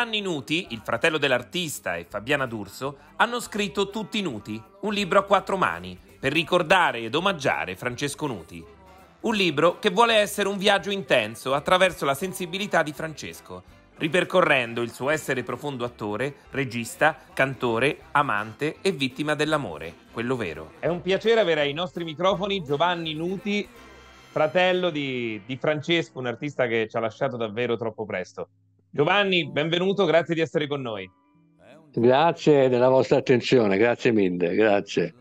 Giovanni Nuti, il fratello dell'artista, e Fabiana D'Urso hanno scritto Tutti Nuti, un libro a quattro mani, per ricordare ed omaggiare Francesco Nuti. Un libro che vuole essere un viaggio intenso attraverso la sensibilità di Francesco, ripercorrendo il suo essere profondo attore, regista, cantore, amante e vittima dell'amore, quello vero. È un piacere avere ai nostri microfoni Giovanni Nuti, fratello di, di Francesco, un artista che ci ha lasciato davvero troppo presto. Giovanni, benvenuto, grazie di essere con noi. Grazie della vostra attenzione, grazie mille, grazie.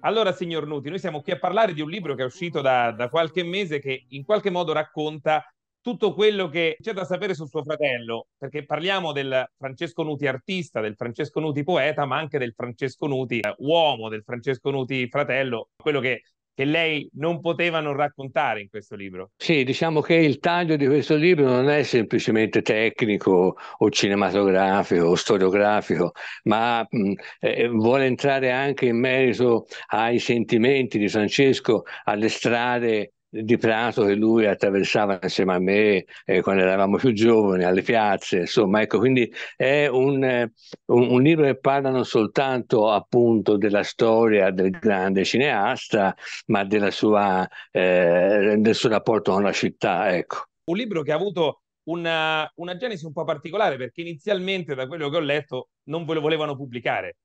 Allora, signor Nuti, noi siamo qui a parlare di un libro che è uscito da, da qualche mese che in qualche modo racconta tutto quello che c'è da sapere su suo fratello, perché parliamo del Francesco Nuti artista, del Francesco Nuti poeta, ma anche del Francesco Nuti eh, uomo, del Francesco Nuti fratello, quello che che lei non poteva non raccontare in questo libro. Sì, diciamo che il taglio di questo libro non è semplicemente tecnico o cinematografico o storiografico, ma mh, mm, eh, vuole entrare anche in merito ai sentimenti di Francesco, alle strade di Prato che lui attraversava insieme a me eh, quando eravamo più giovani, alle piazze, insomma, ecco, quindi è un, eh, un, un, libro che parla non soltanto appunto della storia del grande cineasta, ma della sua, eh, del suo rapporto con la città, ecco. Un libro che ha avuto una, una genesi un po' particolare perché inizialmente, da quello che ho letto, non ve lo volevano pubblicare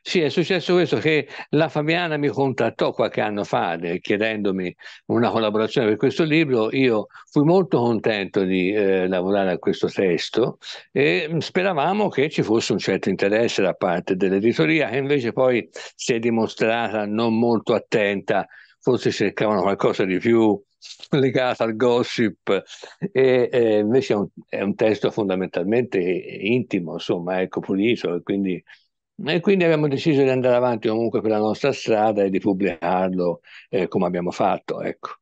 sì, è successo questo che la Fabiana mi contattò qualche anno fa chiedendomi una collaborazione per questo libro, io fui molto contento di eh, lavorare a questo testo e mm, speravamo che ci fosse un certo interesse da parte dell'editoria che invece poi si è dimostrata non molto attenta, forse cercavano qualcosa di più legata al gossip e, e eh, invece è un, è un, testo fondamentalmente intimo, insomma, ecco, pulito e quindi e quindi abbiamo deciso di andare avanti comunque per la nostra strada e di pubblicarlo eh, come abbiamo fatto. Ecco.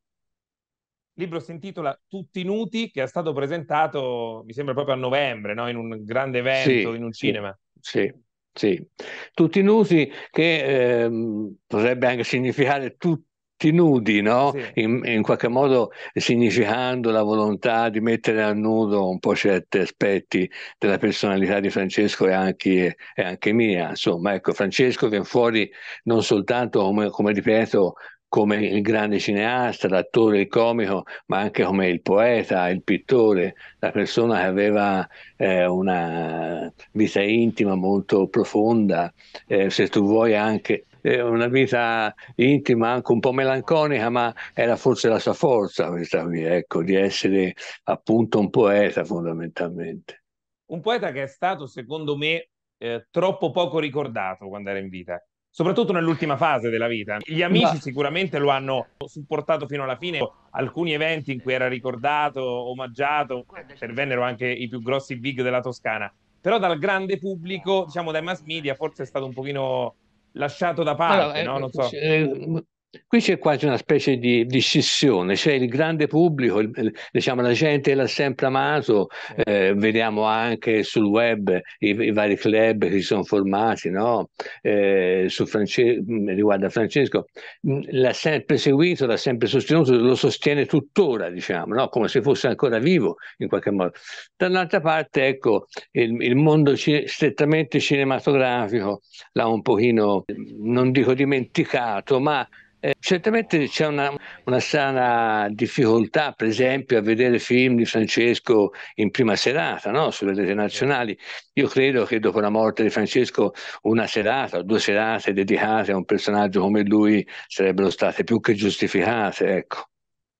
Il libro si intitola Tutti Nuti, che è stato presentato, mi sembra, proprio a novembre, no? in un grande evento, sì, in un cinema. Sì, sì. Tutti Nuti, che eh, potrebbe anche significare tutti nudi, no? Sì. In, in, qualche modo significando la volontà di mettere a nudo un po' certi aspetti della personalità di Francesco e anche, e anche mia. Insomma, ecco, Francesco viene fuori non soltanto, come, come ripeto, come il grande cineasta, l'attore, il comico, ma anche come il poeta, il pittore, la persona che aveva eh, una vita intima molto profonda, eh, se tu vuoi anche eh, una vita intima, anche un po' melanconica, ma era forse la sua forza questa mia, ecco, di essere appunto un poeta fondamentalmente. Un poeta che è stato, secondo me, eh, troppo poco ricordato quando era in vita soprattutto nell'ultima fase della vita. Gli amici Ma... sicuramente lo hanno supportato fino alla fine, alcuni eventi in cui era ricordato, omaggiato, intervennero anche i più grossi big della Toscana, però dal grande pubblico, diciamo dai mass media, forse è stato un pochino lasciato da parte, allora, eh, no? Non eh, so. Eh, Qui c'è quasi una specie di, di scissione, c'è il grande pubblico, il, diciamo la gente l'ha sempre amato, eh, vediamo anche sul web i, i, vari club che si sono formati, no? eh, France, mm, riguardo a Francesco, mm, l'ha sempre seguito, l'ha sempre sostenuto, lo sostiene tuttora, diciamo, no? come se fosse ancora vivo in qualche modo. Dall'altra parte, ecco, il, il mondo cine, strettamente cinematografico l'ha un pochino, non dico dimenticato, ma eh, certamente c'è una, una, sana difficoltà, per esempio, a vedere film di Francesco in prima serata, no? sulle reti certo. nazionali. Io credo che dopo la morte di Francesco una serata o due serate dedicate a un personaggio come lui sarebbero state più che giustificate. Ecco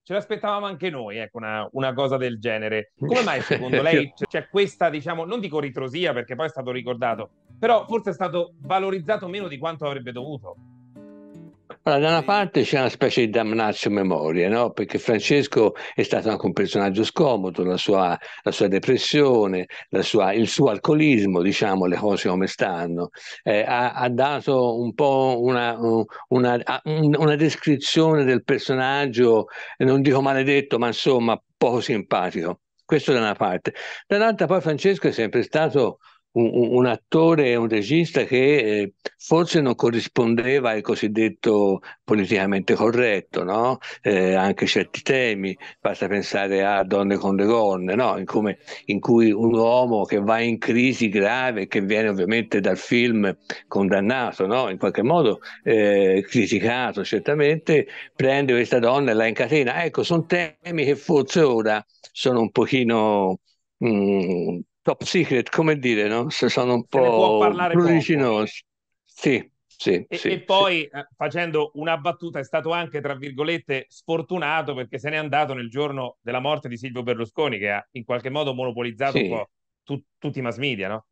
ce l'aspettavamo anche noi, ecco, una, una, cosa del genere. Come mai secondo lei c'è questa, diciamo, non dico ritrosia perché poi è stato ricordato, però forse è stato valorizzato meno di quanto avrebbe dovuto? Allora, da una parte c'è una specie di damnazio memoria, no? perché Francesco è stato anche un personaggio scomodo, la sua, la sua depressione, la sua, il suo alcolismo, diciamo le cose come stanno, eh, ha, ha, dato un po' una, una, una descrizione del personaggio, non dico maledetto, ma insomma poco simpatico. Questo da una parte. Dall'altra poi Francesco è sempre stato un, un attore e un regista che eh, forse non corrispondeva al cosiddetto politicamente corretto, no? eh, anche certi temi, basta pensare a Donne con le gonne, no? in, come, in, cui un uomo che va in crisi grave, che viene ovviamente dal film condannato, no? in qualche modo eh, criticato certamente, prende questa donna e la incatena. Ecco, sono temi che forse ora sono un pochino... Mh, mm, top secret, come dire, no? se sono un po' pruriginosi. Sì, sì, e, sì, e, poi sì. Eh, facendo una battuta è stato anche tra virgolette sfortunato perché se n'è andato nel giorno della morte di Silvio Berlusconi che ha in qualche modo monopolizzato un po' tu, tutti i mass media no?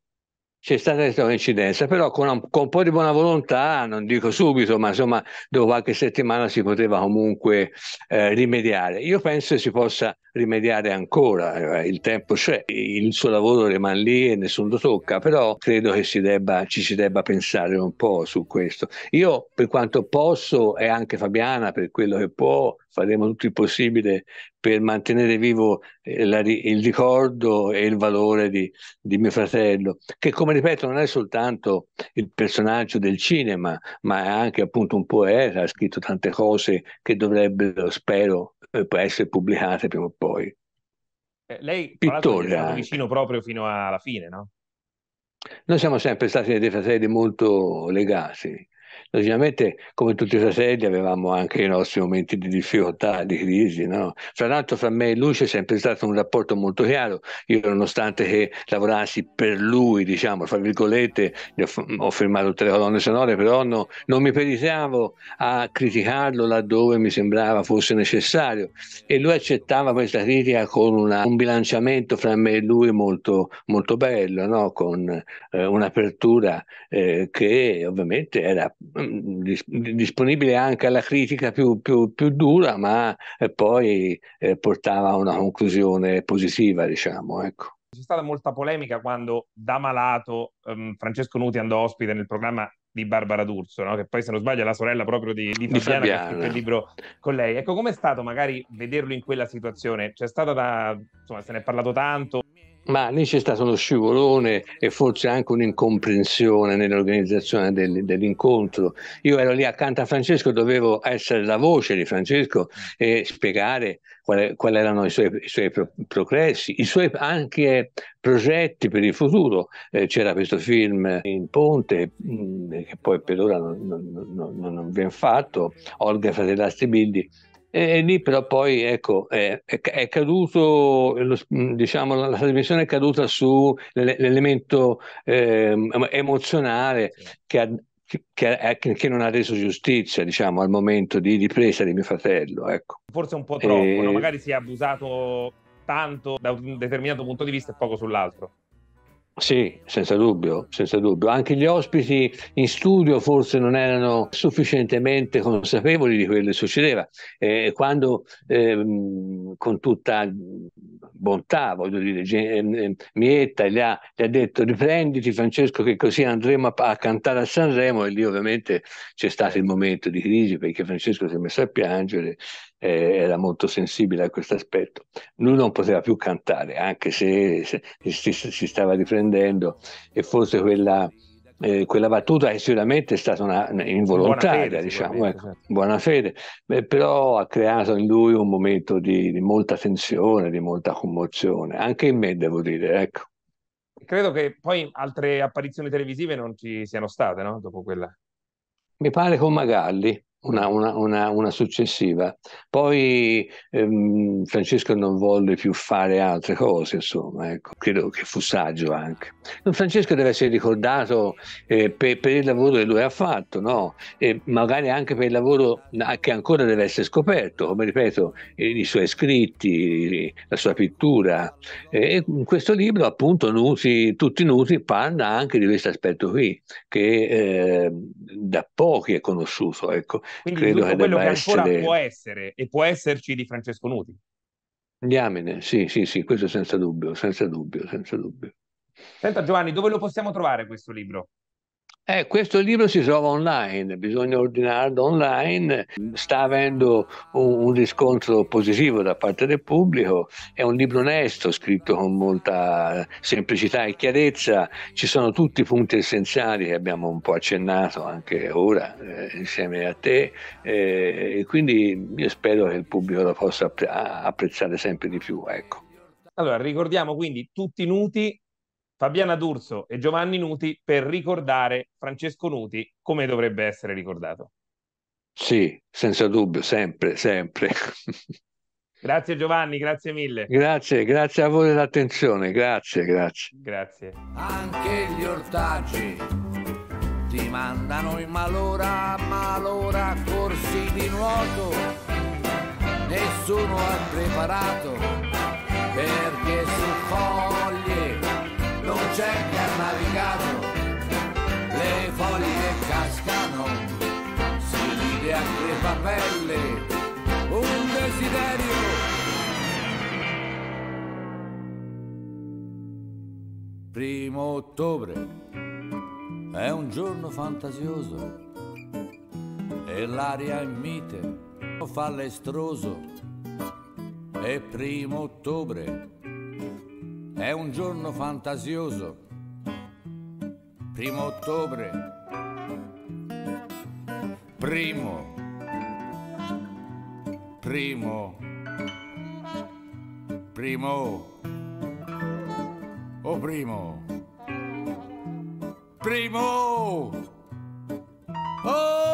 c'è stata questa coincidenza però con un, con un, po' di buona volontà non dico subito ma insomma dopo qualche settimana si poteva comunque eh, rimediare io penso si possa rimediare ancora, eh, il tempo c'è, il suo lavoro rimane lì e nessuno lo tocca, però credo che si debba, ci si debba pensare un po' su questo. Io per quanto posso e anche Fabiana per quello che può faremo tutto il possibile per mantenere vivo eh, la, il ricordo e il valore di, di, mio fratello, che come ripeto non è soltanto il personaggio del cinema, ma è anche appunto un poeta, ha scritto tante cose che dovrebbero, spero, eh, può essere pubblicata prima o poi. Eh, lei pittore è stato vicino proprio fino alla fine, no? Noi siamo sempre stati dei fratelli molto legati. Ovviamente, come tutti i fratelli, avevamo anche i nostri momenti di difficoltà, di crisi. No? Fra l'altro, fra me e lui c'è sempre stato un rapporto molto chiaro. Io, nonostante che lavorassi per lui, diciamo, fra virgolette, ho, firmato tutte le colonne sonore, però no, non mi peritavo a criticarlo laddove mi sembrava fosse necessario. E lui accettava questa critica con una, un bilanciamento fra me e lui molto, molto bello, no? con eh, un'apertura eh, che ovviamente era disponibile anche alla critica più, più, più dura, ma eh, poi eh, portava a una conclusione positiva, diciamo. Ecco. C'è stata molta polemica quando da malato ehm, Francesco Nuti andò ospite nel programma di Barbara D'Urso, no? che poi se non sbaglio è la sorella proprio di, di, Fabiana, di Fabiana, che ha scritto il libro con lei. Ecco, com'è stato magari vederlo in quella situazione? C'è stata da, insomma, se ne è parlato tanto, ma lì c'è stato uno scivolone e forse anche un'incomprensione nell'organizzazione del, dell'incontro. Io ero lì accanto a Francesco, dovevo essere la voce di Francesco e spiegare quali, erano i suoi, i suoi progressi, i suoi anche progetti per il futuro. Eh, c'era questo film in Ponte, mh, mm, che poi per ora non, non, non, non viene fatto, Olga Fratellastri Bildi e, e lì però poi ecco, è, è, è caduto, diciamo, la, la trasmissione è caduta sull'elemento eh, emozionale che ha, che, che, non ha reso giustizia diciamo, al momento di ripresa di mio fratello. Ecco. Forse un po' troppo, e... no? magari si è abusato tanto da un determinato punto di vista e poco sull'altro. Sì, senza dubbio, senza dubbio. Anche gli ospiti in studio forse non erano sufficientemente consapevoli di quello che succedeva. Eh, quando eh, con tutta bontà, voglio dire, ehm, ehm, Mietta gli ha, gli ha, detto riprenditi Francesco che così andremo a, a, cantare a Sanremo e lì ovviamente c'è stato il momento di crisi perché Francesco si è messo a piangere eh, era molto sensibile a questo aspetto. Lui non poteva più cantare, anche se, se si, si, stava riprendendo e forse quella, eh, quella battuta è sicuramente stata una, involontaria, buona fede, diciamo, ecco, esatto. buona fede, Beh, però ha creato in lui un momento di, di molta tensione, di molta commozione, anche in me devo dire, ecco credo che poi altre apparizioni televisive non ci siano state, no? Dopo quella. Mi pare con Magalli una, una, una, una, successiva. Poi ehm, Francesco non volle più fare altre cose, insomma, ecco. credo che fu saggio anche. Francesco deve essere ricordato eh, per, per, il lavoro che lui ha fatto, no? e magari anche per il lavoro che ancora deve essere scoperto, come ripeto, i suoi scritti, la sua pittura. E in questo libro, appunto, Nuti, Tutti Nuti parla anche di questo aspetto qui, che eh, da pochi è conosciuto. Ecco. Quindi Credo tutto che quello che ancora essere... può essere e può esserci di Francesco Nuti. Diamine, sì, sì, sì, questo senza dubbio, senza dubbio, senza dubbio. Senta Giovanni, dove lo possiamo trovare questo libro? Eh, questo libro si trova online, bisogna ordinarlo online, sta avendo un, un, riscontro positivo da parte del pubblico, è un libro onesto, scritto con molta semplicità e chiarezza, ci sono tutti i punti essenziali che abbiamo un po' accennato anche ora eh, insieme a te eh, e quindi io spero che il pubblico lo possa apprezzare sempre di più. Ecco. Allora, ricordiamo quindi tutti nuti Fabiana D'Urso e Giovanni Nuti per ricordare Francesco Nuti come dovrebbe essere ricordato. Sì, senza dubbio, sempre, sempre. Grazie Giovanni, grazie mille. Grazie, grazie a voi dell'attenzione, grazie, grazie. Grazie. Anche gli ortaggi ti mandano in malora, malora corsi di nuoto. Nessuno ha preparato perché su gente ha navigato, le foglie cascano, si ride anche papelle, un desiderio. Primo ottobre è un giorno fantasioso e l'aria è mite, fa l'estroso. È primo ottobre è un giorno fantasioso, primo ottobre, primo, primo, primo, o oh primo, primo, oh!